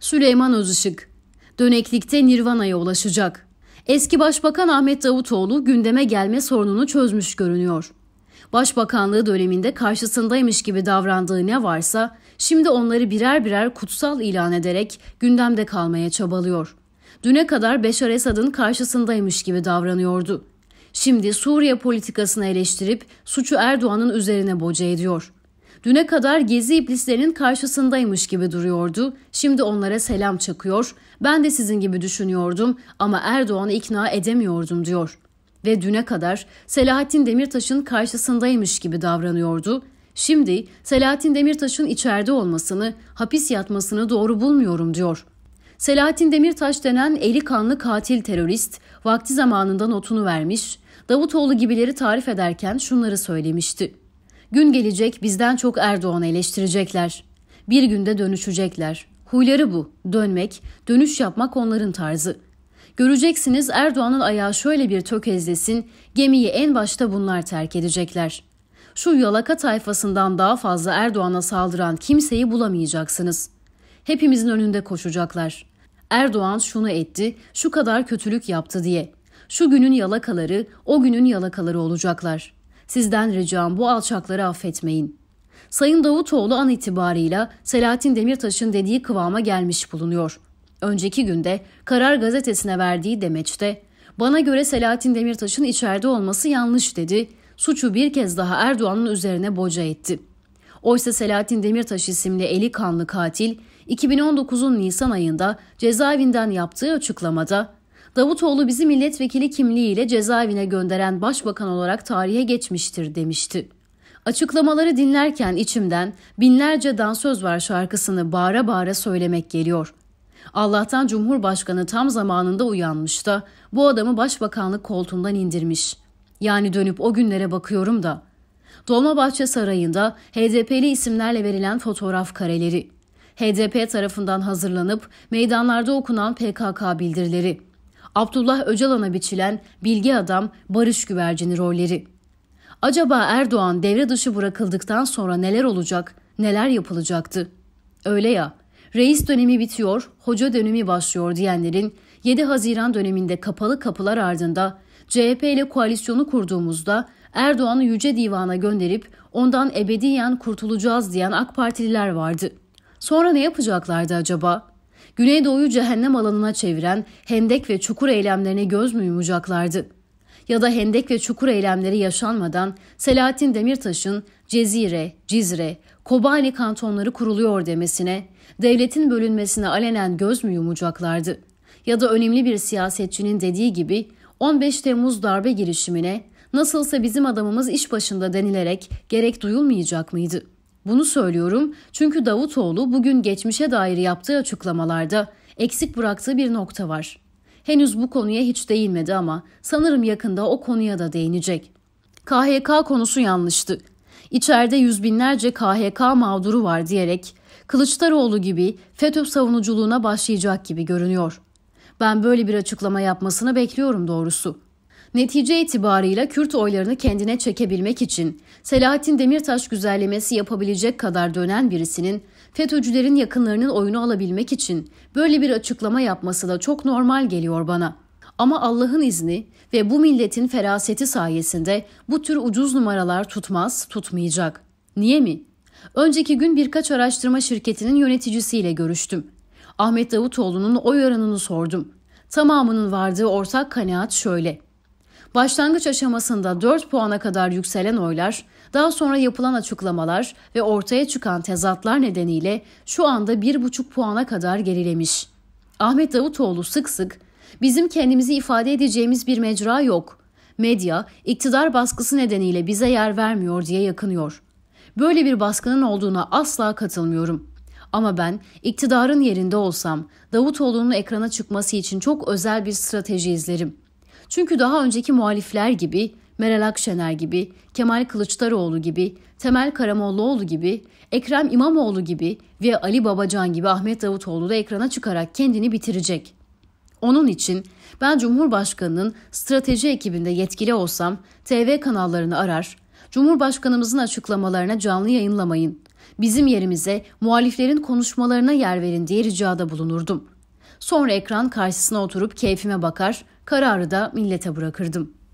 Süleyman Özışık. Döneklikte Nirvana'ya ulaşacak. Eski Başbakan Ahmet Davutoğlu gündeme gelme sorununu çözmüş görünüyor. Başbakanlığı döneminde karşısındaymış gibi davrandığı ne varsa şimdi onları birer birer kutsal ilan ederek gündemde kalmaya çabalıyor. Düne kadar Beşar Esad'ın karşısındaymış gibi davranıyordu. Şimdi Suriye politikasını eleştirip suçu Erdoğan'ın üzerine boca ediyor. Düne kadar gezi iblislerinin karşısındaymış gibi duruyordu. Şimdi onlara selam çakıyor. Ben de sizin gibi düşünüyordum ama Erdoğan'ı ikna edemiyordum diyor. Ve düne kadar Selahattin Demirtaş'ın karşısındaymış gibi davranıyordu. Şimdi Selahattin Demirtaş'ın içeride olmasını, hapis yatmasını doğru bulmuyorum diyor. Selahattin Demirtaş denen eli kanlı katil terörist vakti zamanında notunu vermiş, Davutoğlu gibileri tarif ederken şunları söylemişti. Gün gelecek bizden çok Erdoğan'ı eleştirecekler. Bir günde dönüşecekler. Huyları bu. Dönmek, dönüş yapmak onların tarzı. Göreceksiniz Erdoğan'ın ayağı şöyle bir tökezlesin, gemiyi en başta bunlar terk edecekler. Şu yalaka tayfasından daha fazla Erdoğan'a saldıran kimseyi bulamayacaksınız. Hepimizin önünde koşacaklar. Erdoğan şunu etti, şu kadar kötülük yaptı diye. Şu günün yalakaları, o günün yalakaları olacaklar.'' Sizden ricam bu alçakları affetmeyin. Sayın Davutoğlu an itibarıyla Selahattin Demirtaş'ın dediği kıvama gelmiş bulunuyor. Önceki günde Karar Gazetesi'ne verdiği demeçte bana göre Selahattin Demirtaş'ın içeride olması yanlış dedi. Suçu bir kez daha Erdoğan'ın üzerine boca etti. Oysa Selahattin Demirtaş isimli eli kanlı katil 2019'un Nisan ayında cezaevinden yaptığı açıklamada Davutoğlu bizi milletvekili kimliğiyle cezaevine gönderen başbakan olarak tarihe geçmiştir demişti. Açıklamaları dinlerken içimden binlerce dansöz var şarkısını bağıra bağıra söylemek geliyor. Allah'tan Cumhurbaşkanı tam zamanında uyanmış da bu adamı başbakanlık koltuğundan indirmiş. Yani dönüp o günlere bakıyorum da. Dolmabahçe Sarayı'nda HDP'li isimlerle verilen fotoğraf kareleri. HDP tarafından hazırlanıp meydanlarda okunan PKK bildirileri. Abdullah Öcalan'a biçilen bilgi adam Barış Güvercini rolleri. Acaba Erdoğan devre dışı bırakıldıktan sonra neler olacak, neler yapılacaktı? Öyle ya, reis dönemi bitiyor, hoca dönemi başlıyor diyenlerin 7 Haziran döneminde kapalı kapılar ardında CHP ile koalisyonu kurduğumuzda Erdoğan'ı Yüce Divan'a gönderip ondan ebediyen kurtulacağız diyen AK Partililer vardı. Sonra ne yapacaklardı acaba? Güneydoğu'yu cehennem alanına çeviren hendek ve çukur eylemlerine göz mü yumacaklardı? Ya da hendek ve çukur eylemleri yaşanmadan Selahattin Demirtaş'ın Cezire, Cizre, Kobani kantonları kuruluyor demesine, devletin bölünmesine alenen göz mü yumacaklardı? Ya da önemli bir siyasetçinin dediği gibi 15 Temmuz darbe girişimine nasılsa bizim adamımız iş başında denilerek gerek duyulmayacak mıydı?'' Bunu söylüyorum çünkü Davutoğlu bugün geçmişe dair yaptığı açıklamalarda eksik bıraktığı bir nokta var. Henüz bu konuya hiç değinmedi ama sanırım yakında o konuya da değinecek. KHK konusu yanlıştı. İçeride yüz binlerce KHK mağduru var diyerek Kılıçdaroğlu gibi FETÖ savunuculuğuna başlayacak gibi görünüyor. Ben böyle bir açıklama yapmasını bekliyorum doğrusu. Netice itibarıyla Kürt oylarını kendine çekebilmek için Selahattin Demirtaş güzellemesi yapabilecek kadar dönen birisinin FETÖ'cülerin yakınlarının oyunu alabilmek için böyle bir açıklama yapması da çok normal geliyor bana. Ama Allah'ın izni ve bu milletin feraseti sayesinde bu tür ucuz numaralar tutmaz, tutmayacak. Niye mi? Önceki gün birkaç araştırma şirketinin yöneticisiyle görüştüm. Ahmet Davutoğlu'nun oy oranını sordum. Tamamının vardığı ortak kanaat şöyle. Başlangıç aşamasında 4 puana kadar yükselen oylar, daha sonra yapılan açıklamalar ve ortaya çıkan tezatlar nedeniyle şu anda 1,5 puana kadar gerilemiş. Ahmet Davutoğlu sık sık "Bizim kendimizi ifade edeceğimiz bir mecra yok. Medya iktidar baskısı nedeniyle bize yer vermiyor." diye yakınıyor. Böyle bir baskının olduğuna asla katılmıyorum. Ama ben iktidarın yerinde olsam Davutoğlu'nun ekrana çıkması için çok özel bir strateji izlerim. Çünkü daha önceki muhalifler gibi, Meral Akşener gibi, Kemal Kılıçdaroğlu gibi, Temel Karamollaoğlu gibi, Ekrem İmamoğlu gibi ve Ali Babacan gibi Ahmet Davutoğlu da ekrana çıkarak kendini bitirecek. Onun için ben Cumhurbaşkanı'nın strateji ekibinde yetkili olsam TV kanallarını arar, Cumhurbaşkanımızın açıklamalarına canlı yayınlamayın. Bizim yerimize muhaliflerin konuşmalarına yer verin diye ricada bulunurdum. Sonra ekran karşısına oturup keyfime bakar, Kararı da millete bırakırdım.